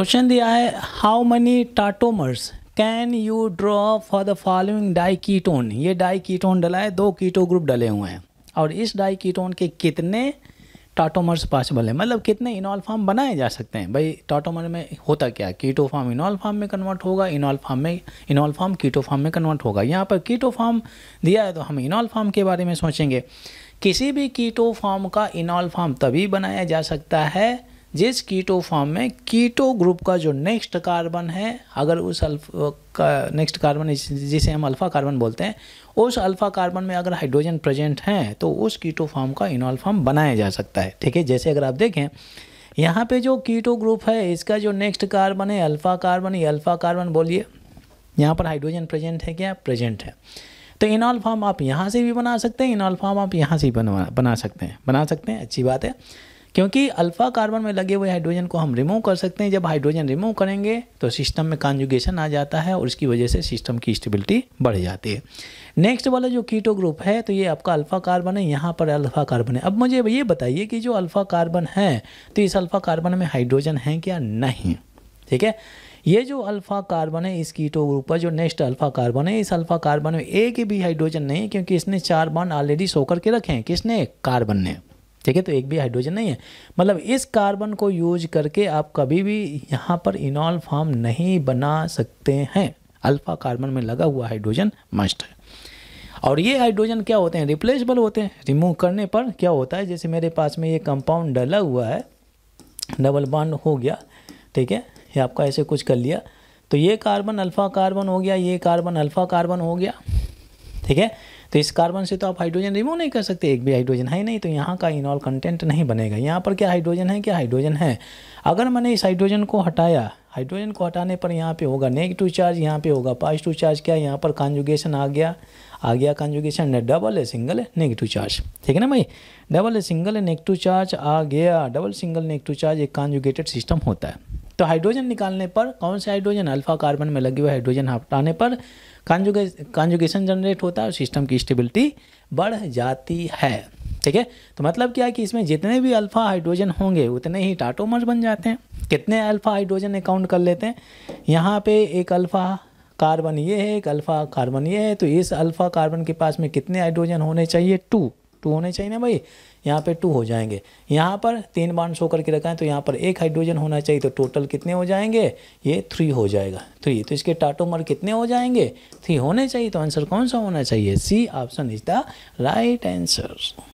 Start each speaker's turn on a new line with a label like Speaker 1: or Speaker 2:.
Speaker 1: question दिया है how many tautomers can you draw for the following diketone ये diketone डला है दो कीटो ग्रुप डले हुए हैं और इस डाई कीटोन के कितने टाटोमर्स पॉसिबल है मतलब कितने इनॉल फार्म बनाए जा सकते हैं भाई टाटोमर में होता क्या कीटो फार्म इनॉल फार्म में कन्वर्ट होगा इनॉल फार्म में इनॉल फार्म कीटो फार्म में कन्वर्ट होगा यहाँ पर कीटो फार्म दिया है तो हम इनॉल फार्म के बारे में सोचेंगे किसी भी कीटो फार्म का इनॉल फार्म तभी बनाया जा सकता है जिस कीटो फॉर्म में कीटो ग्रुप का जो नेक्स्ट कार्बन है अगर उस अल्फा का नेक्स्ट कार्बन जिसे हम अल्फ़ा कार्बन बोलते हैं उस अल्फ़ा कार्बन में अगर हाइड्रोजन प्रेजेंट हैं तो उस कीटो फॉर्म का इनॉल फॉर्म बनाया जा सकता है ठीक है जैसे अगर आप देखें यहाँ पे जो कीटो ग्रुप है इसका जो नेक्स्ट कार्बन है अल्फ़ा कार्बन या अल्फ़ा कार्बन बोलिए यहाँ पर हाइड्रोजन प्रेजेंट है क्या प्रेजेंट है तो इनॉल फॉर्म आप यहाँ से भी बना सकते हैं इनॉल फॉर्म आप यहाँ से भी बना बना सकते हैं बना सकते हैं अच्छी बात है क्योंकि अल्फा कार्बन में लगे हुए हाइड्रोजन को हम रिमूव कर सकते हैं जब हाइड्रोजन रिमूव करेंगे तो सिस्टम में कॉन्जुगेशन आ जाता है और इसकी वजह से सिस्टम की स्टेबिलिटी बढ़ जाती है नेक्स्ट वाला जो कीटो ग्रुप है तो ये आपका अल्फा कार्बन है यहाँ पर अल्फा कार्बन है अब मुझे ये बताइए कि जो अल्फा कार्बन है तो इस अल्फा कार्बन में हाइड्रोजन है क्या नहीं ठीक है ये जो अल्फा कार्बन है इस कीटो ग्रुप पर जो नेक्स्ट अल्फा कार्बन है इस अल्फा कार्बन में एक भी हाइड्रोजन नहीं क्योंकि इसने चार बॉन्ड ऑलरेडी सो करके रखे हैं किसने कार्बन ने ठीक है तो एक भी हाइड्रोजन नहीं है मतलब इस कार्बन को यूज करके आप कभी भी यहाँ पर इनॉल फॉर्म नहीं बना सकते हैं अल्फा कार्बन में लगा हुआ हाइड्रोजन मस्ट है और ये हाइड्रोजन क्या होते हैं रिप्लेसबल होते हैं रिमूव करने पर क्या होता है जैसे मेरे पास में ये कंपाउंड डला हुआ है डबल बॉन्ड हो गया ठीक है ये आपका ऐसे कुछ कर लिया तो ये कार्बन अल्फा कार्बन हो गया ये कार्बन अल्फा कार्बन हो गया ठीक है तो इस कार्बन से तो आप हाइड्रोजन रिमूव नहीं कर सकते एक भी हाइड्रोजन है नहीं तो यहाँ का इनऑल कंटेंट नहीं बनेगा यहाँ पर क्या हाइड्रोजन है क्या हाइड्रोजन है अगर मैंने इस हाइड्रोजन को हटाया हाइड्रोजन को हटाने पर यहाँ पे होगा नेगेटिव चार्ज यहाँ पे होगा पॉजिटिव चार्ज क्या यहाँ पर कॉन्जुगेशन आ गया आ गया कॉन्जुगेशन डबल है सिंगल है नेगेटिव चार्ज ठीक है ना भाई डबल है सिंगल है नेगेटिव चार्ज आ गया डबल सिंगल नेगेटिव चार्ज एक कॉन्जुगेटेड सिस्टम होता है तो हाइड्रोजन निकालने पर कौन से हाइड्रोजन अल्फा कार्बन में लगे हुए हाइड्रोजन हटाने पर कॉन्जुगे कॉन्जुगेशन जनरेट होता है और सिस्टम की स्टेबिलिटी बढ़ जाती है ठीक है तो मतलब क्या है कि इसमें जितने भी अल्फा हाइड्रोजन होंगे उतने ही टाटोमर्स बन जाते हैं कितने अल्फा हाइड्रोजन अकाउंट कर लेते हैं यहाँ पे एक अल्फा कार्बन ये है एक अल्फा कार्बन ये है तो इस अल्फा कार्बन के पास में कितने हाइड्रोजन होने चाहिए टू टू होने चाहिए ना भाई यहाँ पे टू हो जाएंगे यहाँ पर तीन बांड शो करके रखा है तो यहाँ पर एक हाइड्रोजन होना चाहिए तो टोटल कितने हो जाएंगे ये थ्री हो जाएगा थ्री तो इसके टाटोमर कितने हो जाएंगे थ्री होने चाहिए तो आंसर कौन सा होना चाहिए C option is the right answer